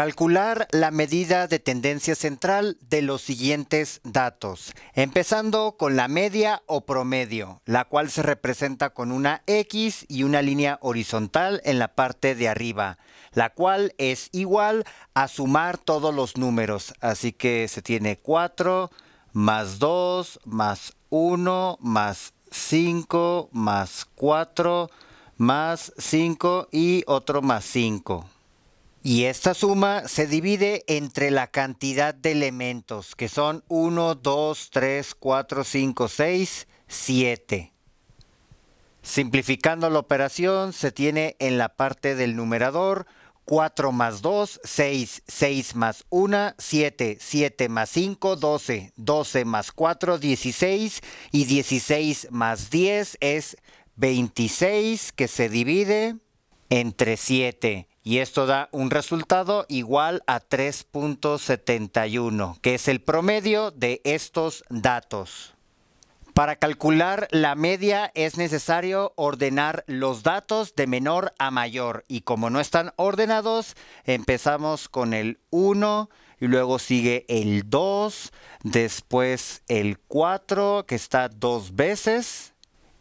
Calcular la medida de tendencia central de los siguientes datos, empezando con la media o promedio, la cual se representa con una X y una línea horizontal en la parte de arriba, la cual es igual a sumar todos los números. Así que se tiene 4 más 2 más 1 más 5 más 4 más 5 y otro más 5. Y esta suma se divide entre la cantidad de elementos, que son 1, 2, 3, 4, 5, 6, 7. Simplificando la operación, se tiene en la parte del numerador 4 más 2, 6, 6 más 1, 7, 7 más 5, 12, 12 más 4, 16 y 16 más 10 es 26 que se divide entre 7 y esto da un resultado igual a 3.71, que es el promedio de estos datos. Para calcular la media es necesario ordenar los datos de menor a mayor y como no están ordenados empezamos con el 1 y luego sigue el 2, después el 4 que está dos veces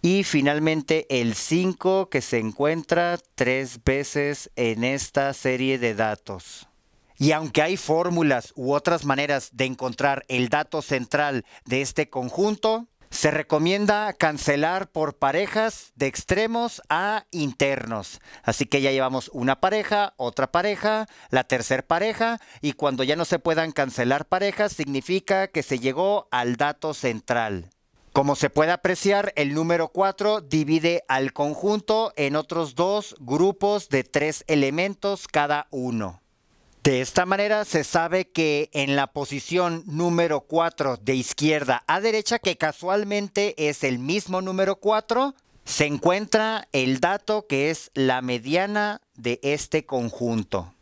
y finalmente el 5 que se encuentra tres veces en esta serie de datos. Y aunque hay fórmulas u otras maneras de encontrar el dato central de este conjunto, se recomienda cancelar por parejas de extremos a internos. Así que ya llevamos una pareja, otra pareja, la tercera pareja y cuando ya no se puedan cancelar parejas significa que se llegó al dato central. Como se puede apreciar, el número 4 divide al conjunto en otros dos grupos de tres elementos cada uno. De esta manera se sabe que en la posición número 4 de izquierda a derecha, que casualmente es el mismo número 4, se encuentra el dato que es la mediana de este conjunto.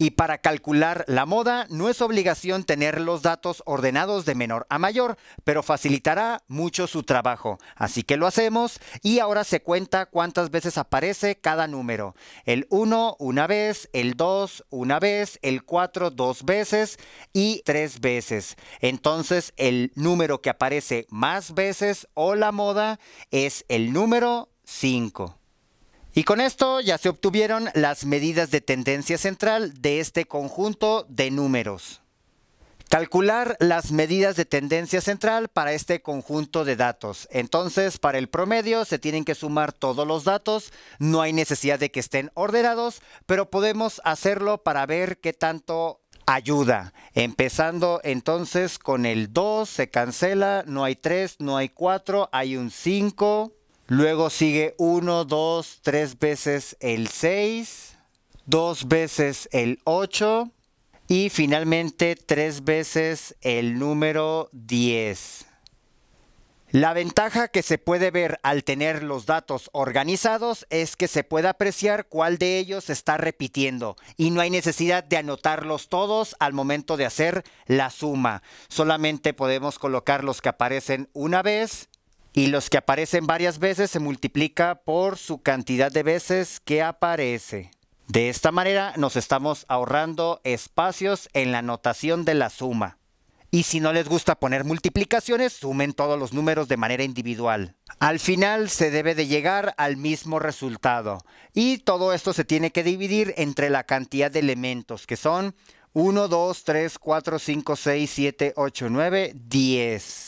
Y para calcular la moda no es obligación tener los datos ordenados de menor a mayor, pero facilitará mucho su trabajo. Así que lo hacemos y ahora se cuenta cuántas veces aparece cada número. El 1 una vez, el 2 una vez, el 4 dos veces y tres veces. Entonces el número que aparece más veces o la moda es el número 5. Y con esto ya se obtuvieron las medidas de tendencia central de este conjunto de números. Calcular las medidas de tendencia central para este conjunto de datos. Entonces, para el promedio se tienen que sumar todos los datos. No hay necesidad de que estén ordenados, pero podemos hacerlo para ver qué tanto ayuda. Empezando entonces con el 2, se cancela, no hay 3, no hay 4, hay un 5. Luego sigue 1, 2, 3 veces el 6, 2 veces el 8 y finalmente 3 veces el número 10. La ventaja que se puede ver al tener los datos organizados es que se puede apreciar cuál de ellos se está repitiendo y no hay necesidad de anotarlos todos al momento de hacer la suma. Solamente podemos colocar los que aparecen una vez y los que aparecen varias veces se multiplica por su cantidad de veces que aparece. De esta manera nos estamos ahorrando espacios en la notación de la suma. Y si no les gusta poner multiplicaciones, sumen todos los números de manera individual. Al final se debe de llegar al mismo resultado. Y todo esto se tiene que dividir entre la cantidad de elementos, que son 1, 2, 3, 4, 5, 6, 7, 8, 9, 10.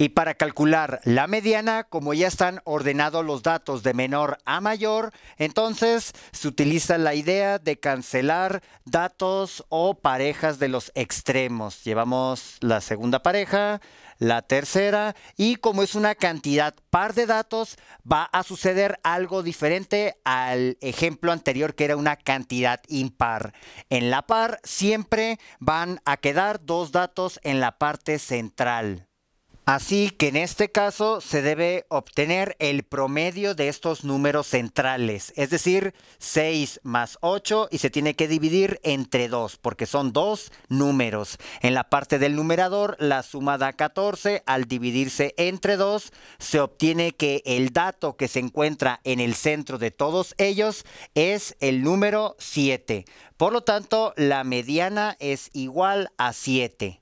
Y para calcular la mediana, como ya están ordenados los datos de menor a mayor, entonces se utiliza la idea de cancelar datos o parejas de los extremos. Llevamos la segunda pareja, la tercera y como es una cantidad par de datos, va a suceder algo diferente al ejemplo anterior que era una cantidad impar. En la par siempre van a quedar dos datos en la parte central. Así que en este caso se debe obtener el promedio de estos números centrales, es decir, 6 más 8 y se tiene que dividir entre 2 porque son dos números. En la parte del numerador la suma 14, al dividirse entre 2 se obtiene que el dato que se encuentra en el centro de todos ellos es el número 7. Por lo tanto, la mediana es igual a 7.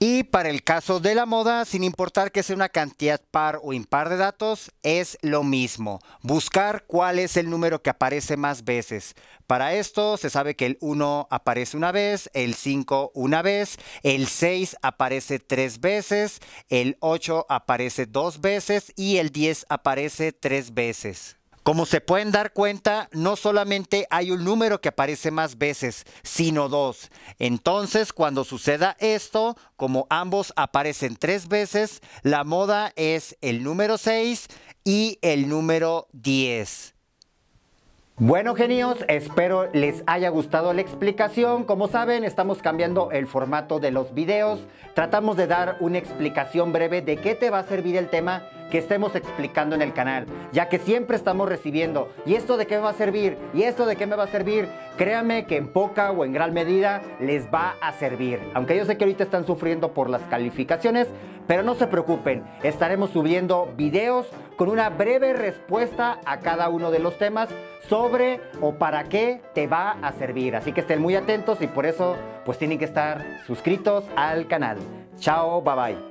Y para el caso de la moda, sin importar que sea una cantidad par o impar de datos, es lo mismo. Buscar cuál es el número que aparece más veces. Para esto se sabe que el 1 aparece una vez, el 5 una vez, el 6 aparece tres veces, el 8 aparece dos veces y el 10 aparece tres veces. Como se pueden dar cuenta, no solamente hay un número que aparece más veces, sino dos. Entonces, cuando suceda esto, como ambos aparecen tres veces, la moda es el número 6 y el número 10. Bueno genios, espero les haya gustado la explicación. Como saben, estamos cambiando el formato de los videos. Tratamos de dar una explicación breve de qué te va a servir el tema que estemos explicando en el canal, ya que siempre estamos recibiendo, ¿y esto de qué me va a servir? ¿Y esto de qué me va a servir? Créame que en poca o en gran medida les va a servir. Aunque yo sé que ahorita están sufriendo por las calificaciones, pero no se preocupen, estaremos subiendo videos con una breve respuesta a cada uno de los temas sobre o para qué te va a servir. Así que estén muy atentos y por eso pues tienen que estar suscritos al canal. Chao, bye bye.